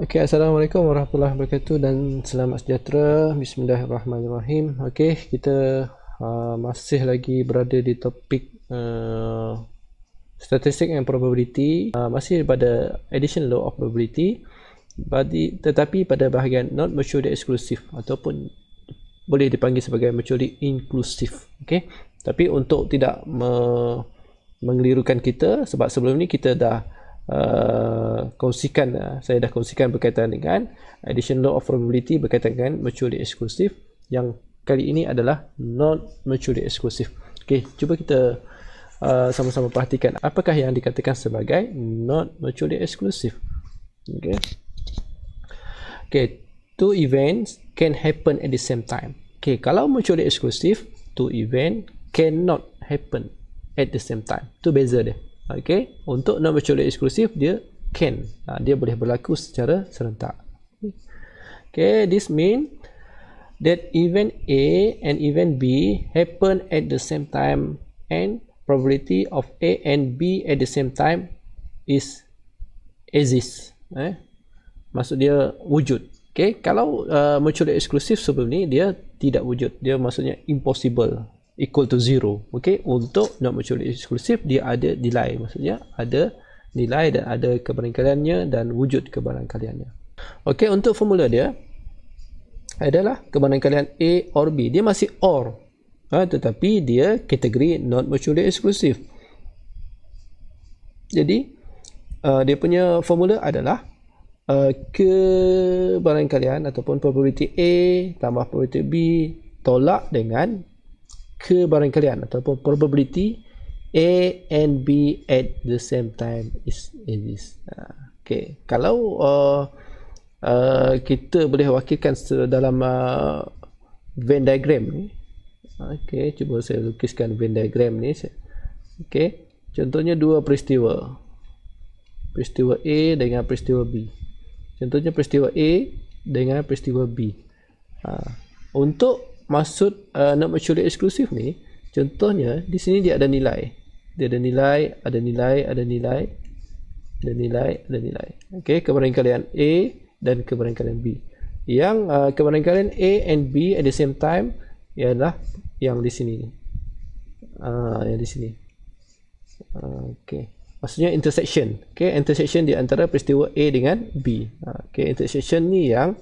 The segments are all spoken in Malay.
Okey, assalamualaikum warahmatullahi wabarakatuh dan selamat sejahtera. Bismillahirrahmanirrahim. Okey, kita uh, masih lagi berada di topik uh, statistik and probability. Uh, masih pada addition law of probability. Badi, tetapi pada bahagian not mutually exclusive ataupun boleh dipanggil sebagai mutually inclusive. Okey. Tapi untuk tidak me- mengelirukan kita sebab sebelum ni kita dah Eh, kongsikan eh, saya dah kongsikan berkaitan dengan addition law of probability berkaitan dengan mutually exclusive yang kali ini adalah not mutually exclusive. Okey, cuba kita uh, sama-sama perhatikan apakah yang dikatakan sebagai not mutually exclusive. Okey. Okey, two events can happen at the same time. Okey, kalau mutually exclusive, two event cannot happen at the same time. Tu beza dia. Okay, untuk non mutually eksklusif dia can. Ha, dia boleh berlaku secara serentak. Okay, this mean that event A and event B happen at the same time and probability of A and B at the same time is exist. Eh? Maksud dia wujud. Okay, kalau uh, mutually exclusive sebelum ni dia tidak wujud. Dia maksudnya impossible equal to zero. Okay, untuk not mutually exclusive dia ada nilai, maksudnya ada nilai dan ada kebarangkaliannya dan wujud kebarangkaliannya. Okay, untuk formula dia adalah kebarangkalian A or B. Dia masih or, ha, tetapi dia kategori not mutually exclusive. Jadi uh, dia punya formula adalah uh, kebarangkalian ataupun probability A tambah probability B tolak dengan kebarangkalian ataupun probability A and B at the same time is is this. Ha, okay. Kalau uh, uh, kita boleh wakilkan dalam uh, Venn diagram ni. Okay. Cuba saya lukiskan Venn diagram ni. Okay. Contohnya dua peristiwa. Peristiwa A dengan peristiwa B. Contohnya peristiwa A dengan peristiwa B. Uh, untuk maksud uh, not mutually eksklusif ni contohnya di sini dia ada nilai dia ada nilai ada nilai ada nilai ada nilai ada nilai okey kebenaran kalian A dan kebenaran kalian B yang uh, kebenaran kalian A and B at the same time ialah yang di sini uh, yang di sini uh, okey maksudnya intersection okey intersection di antara peristiwa A dengan B uh, okey intersection ni yang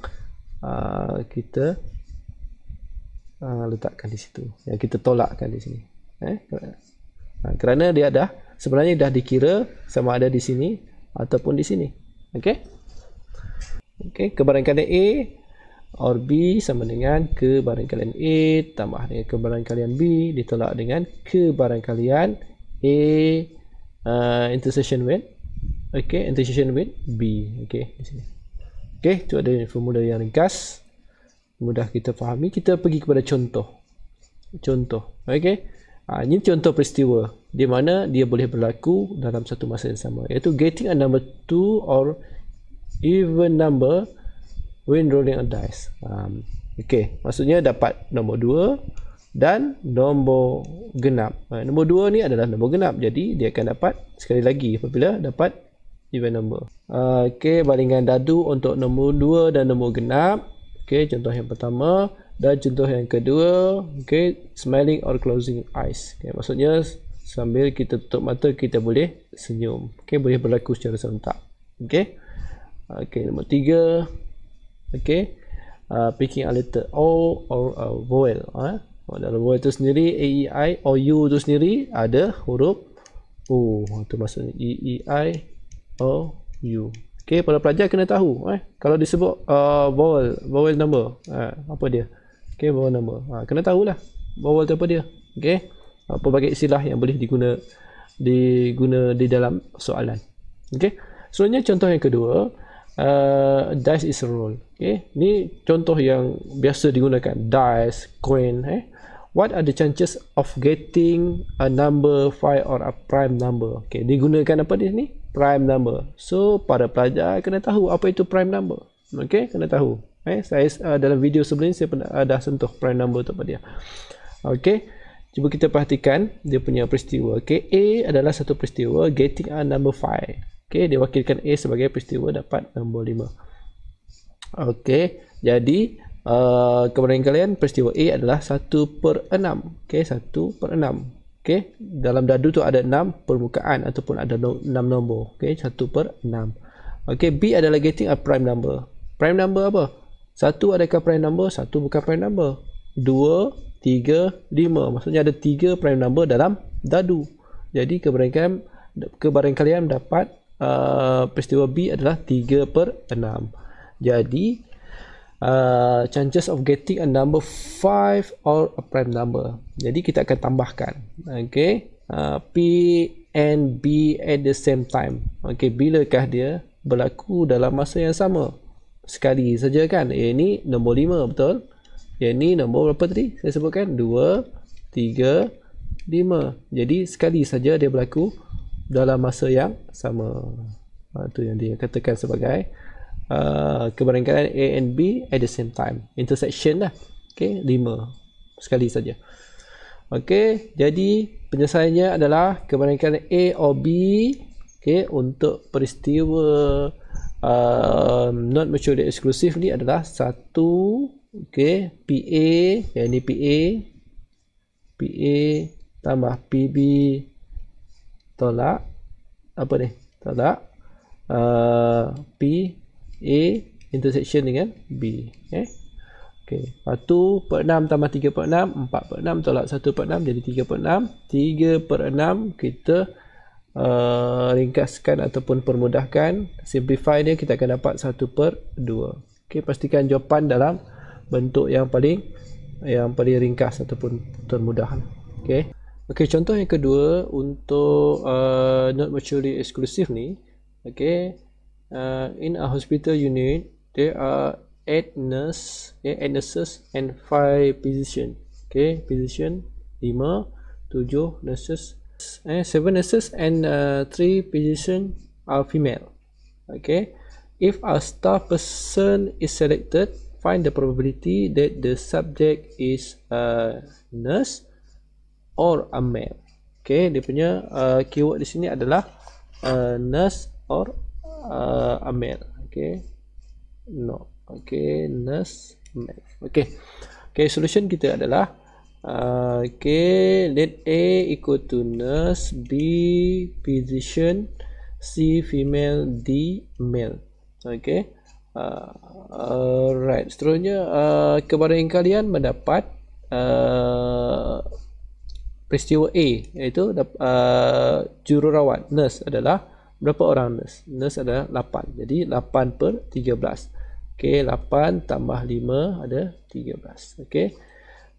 uh, kita uh, letakkan di situ yang kita tolakkan di sini eh uh, kerana dia dah sebenarnya dah dikira sama ada di sini ataupun di sini okey okey kebarangkalian a or b sama dengan kebarangkalian a tambah dengan kebarangkalian b ditolak dengan kebarangkalian a uh, intersection with okey intersection with b okey di sini okey Tu ada formula yang ringkas mudah kita fahami kita pergi kepada contoh contoh okey ha, ini contoh peristiwa di mana dia boleh berlaku dalam satu masa yang sama iaitu getting a number 2 or even number when rolling a dice um, okey maksudnya dapat nombor 2 dan nombor genap ha, nombor 2 ni adalah nombor genap jadi dia akan dapat sekali lagi apabila dapat even number uh, okey balingan dadu untuk nombor 2 dan nombor genap Okey, contoh yang pertama dan contoh yang kedua, okey, smiling or closing eyes. Okey, maksudnya sambil kita tutup mata kita boleh senyum. Okey, boleh berlaku secara serentak. Okey. Okey, nombor tiga Okey. Uh, picking a letter O or a vowel. Eh? Oh, dalam vowel itu sendiri A, E, I, O, U itu sendiri ada huruf u Itu maksudnya E, E, I, O, U. Okay, para pelajar kena tahu eh. Kalau disebut uh, vowel, vowel number eh, Apa dia? Okay, vowel number ha, Kena tahulah vowel tu apa dia Okay, apa bagai istilah yang boleh diguna Diguna di dalam soalan Okay, soalnya contoh yang kedua uh, Dice is a roll Okay, ni contoh yang biasa digunakan Dice, coin eh what are the chances of getting a number 5 or a prime number okey digunakan apa di sini? prime number so para pelajar kena tahu apa itu prime number okey kena tahu eh saya uh, dalam video sebelum ini saya pernah, uh, dah sentuh prime number tu apa dia okey cuba kita perhatikan dia punya peristiwa okey a adalah satu peristiwa getting a number 5 okey dia wakilkan a sebagai peristiwa dapat nombor 5 okey jadi uh, kalian peristiwa A adalah 1 per 6 ok 1 per 6 ok dalam dadu tu ada 6 permukaan ataupun ada 6 nombor ok 1 per 6 ok B adalah getting a prime number prime number apa 1 adakah prime number 1 bukan prime number 2 3 5 maksudnya ada 3 prime number dalam dadu jadi kemudian kalian kebaran dapat uh, peristiwa B adalah 3 per 6 jadi Uh, chances of getting a number 5 or a prime number jadi kita akan tambahkan okay uh, p and b at the same time okay bilakah dia berlaku dalam masa yang sama sekali saja kan ini nombor 5 betul ini nombor berapa tadi saya sebutkan 2 3 5 jadi sekali saja dia berlaku dalam masa yang sama itu ah, yang dia katakan sebagai uh, keberangkatan A and B at the same time. Intersection lah. Okay, 5 sekali saja. Okay, jadi penyelesaiannya adalah keberangkatan A or B okay, untuk peristiwa uh, not mutually exclusive ni adalah 1 okay, PA, yang ini PA, PA tambah PB tolak apa ni tolak uh, P A intersection dengan B eh? ok lepas tu per 6 tambah 3 per 6 4 per 6 tolak 1 per 6 jadi 3 per 6 3 per 6 kita uh, ringkaskan ataupun permudahkan simplify dia kita akan dapat 1 per 2 ok pastikan jawapan dalam bentuk yang paling yang paling ringkas ataupun termudah ok Okay, contoh yang kedua untuk uh, not mutually exclusive ni ok ok uh, in a hospital unit there are eight nurse okay, eh, eight nurses and five physician okay physician lima tujuh nurses and eh, seven nurses and uh, three physician are female okay if a staff person is selected find the probability that the subject is a nurse or a male okay dia punya uh, keyword di sini adalah a uh, nurse or a uh, Amel. Okay. No. Okay. Nurse Amel. Okay. Okay. Solution kita adalah. Uh, okay. Let A equal to nurse. B physician. C female. D male. Okay. Uh, alright. Seterusnya. Uh, yang kalian mendapat. Uh, peristiwa A. Iaitu. Uh, jururawat. Nurse adalah berapa orang nurse? Nurse ada 8. Jadi 8 per 13. Okey, 8 tambah 5 ada 13. Okey.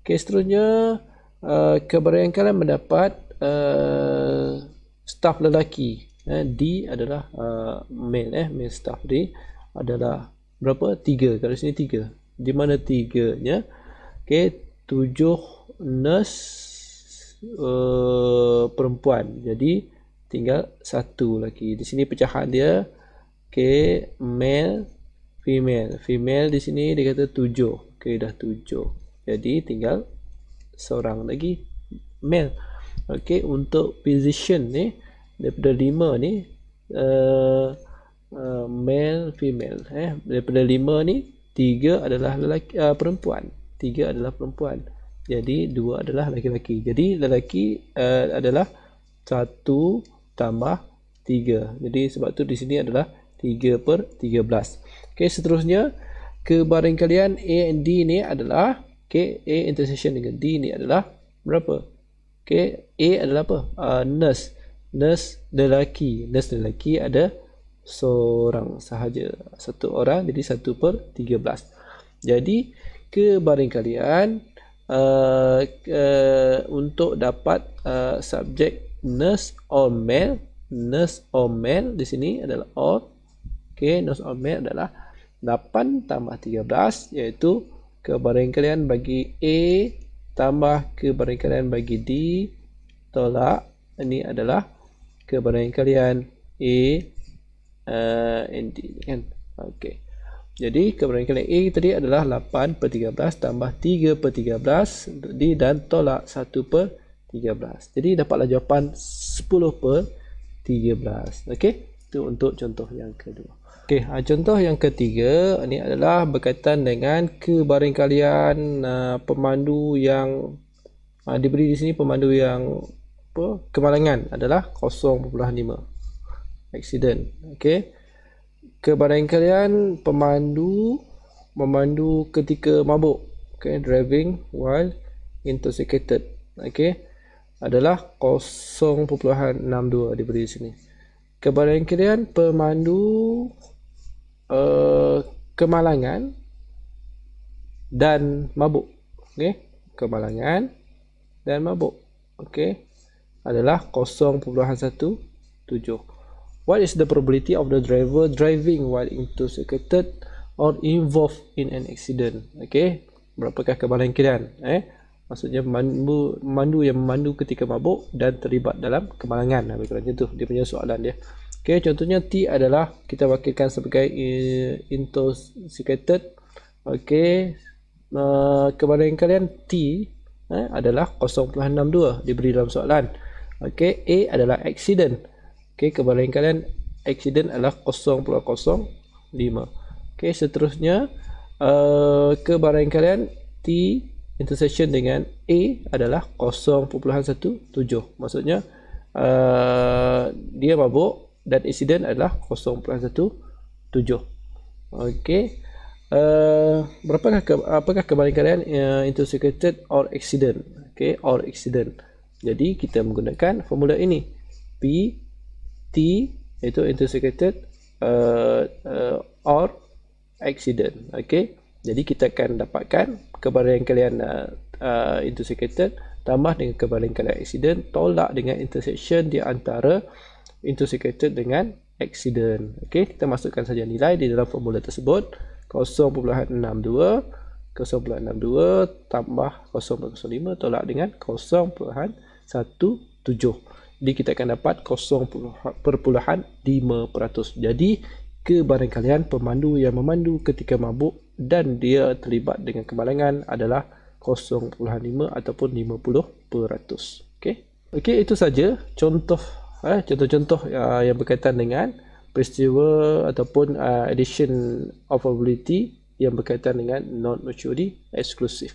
Okey, seterusnya uh, keberangkatan mendapat uh, staff lelaki. Eh, D adalah uh, male eh, male staff D adalah berapa? 3. Kalau sini 3. Di mana 3-nya? Okey, 7 nurse uh, perempuan. Jadi tinggal satu lagi. Di sini pecahan dia okey male female. Female di sini dia kata 7. Okey dah 7. Jadi tinggal seorang lagi male. Okey untuk position ni daripada lima ni uh, uh, male female eh daripada lima ni tiga adalah lelaki uh, perempuan. tiga adalah perempuan. Jadi dua adalah lelaki-lelaki. Jadi lelaki uh, adalah satu Tambah 3. Jadi sebab tu di sini adalah 3 per 13. Okey, seterusnya kebaring kalian A dan D ni adalah okey, A intersection dengan D ni adalah berapa? Okey, A adalah apa? Uh, nurse. Nurse lelaki. Nurse lelaki ada seorang sahaja. Satu orang jadi 1 per 13. Jadi kebaring kalian uh, uh, untuk dapat uh, subjek nurse or male nurse di sini adalah or okay nurse or adalah 8 tambah 13 iaitu kebaring kalian bagi A tambah kebaring kalian bagi D tolak ini adalah kebaring kalian A uh, eh, and D kan okay. jadi kebaring kalian A tadi adalah 8 per 13 tambah 3 per 13 untuk D dan tolak 1 per 13. Jadi dapatlah jawapan 10 per 13. Okey, itu untuk contoh yang kedua. Okey, ah, contoh yang ketiga ini adalah berkaitan dengan kebaringkalian uh, ah, pemandu yang uh, diberi di sini pemandu yang apa? Kemalangan adalah 0.5. Accident. Okey. Kebaringkalian pemandu memandu ketika mabuk. Okey, driving while intoxicated. Okey adalah 0.62 diberi sini. Kebaran kirian pemandu uh, kemalangan dan mabuk. Okey, kemalangan dan mabuk. Okey. Adalah 0.17. What is the probability of the driver driving while intoxicated or involved in an accident? Okey. Berapakah kebaran kirian? Eh maksudnya memandu, memandu yang memandu ketika mabuk dan terlibat dalam kemalangan lebih kurang itu dia punya soalan dia okey contohnya T adalah kita wakilkan sebagai uh, intoxicated okey uh, eh, kepada yang kalian T eh, adalah 0.62 diberi dalam soalan okey A adalah accident okey kepada yang kalian accident adalah 0.05 okey seterusnya uh, kalian T intersection dengan A adalah 0.17 maksudnya uh, dia mabuk dan insiden adalah 0.17 okey uh, berapakah ke, apakah kebalikan uh, intersected or accident okey or accident jadi kita menggunakan formula ini P T iaitu intersected uh, uh, or accident okey jadi kita akan dapatkan kebaran kalian uh, uh, intersected tambah dengan kebaran kalian accident tolak dengan intersection di antara intersected dengan accident. Okey, kita masukkan saja nilai di dalam formula tersebut. 0.62 0.62 tambah 0.05 tolak dengan 0.17. Jadi kita akan dapat 0.5%. Jadi jika barang kalian pemandu yang memandu ketika mabuk dan dia terlibat dengan kemalangan adalah 0.5 ataupun 50%. Okey. Okey, itu saja contoh eh contoh-contoh uh, yang berkaitan dengan peristiwa ataupun uh, ah, addition of ability yang berkaitan dengan non maturity exclusive.